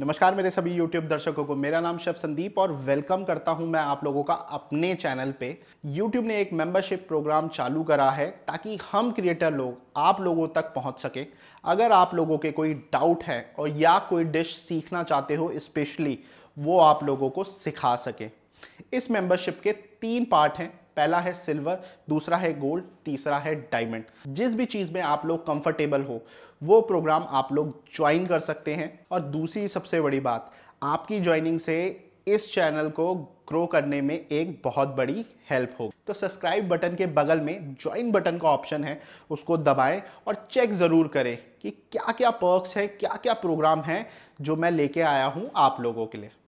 नमस्कार मेरे सभी YouTube दर्शकों को मेरा नाम शेफ संदीप और वेलकम करता हूं मैं आप लोगों का अपने चैनल पे YouTube ने एक मेंबरशिप प्रोग्राम चालू करा है ताकि हम क्रिएटर लोग आप लोगों तक पहुंच सके अगर आप लोगों के कोई डाउट है और या कोई डिश सीखना चाहते हो स्पेशली वो आप लोगों को सिखा सके इस मेंबरशिप के तीन पार्ट हैं पहला है सिल्वर दूसरा है गोल्ड तीसरा है डायमंड जिस भी चीज़ में आप लोग कंफर्टेबल हो वो प्रोग्राम आप लोग ज्वाइन कर सकते हैं और दूसरी सबसे बड़ी बात आपकी ज्वाइनिंग से इस चैनल को ग्रो करने में एक बहुत बड़ी हेल्प हो तो सब्सक्राइब बटन के बगल में ज्वाइन बटन का ऑप्शन है उसको दबाएं और चेक ज़रूर करें कि क्या क्या पर्क्स हैं क्या क्या प्रोग्राम हैं जो मैं लेके आया हूँ आप लोगों के लिए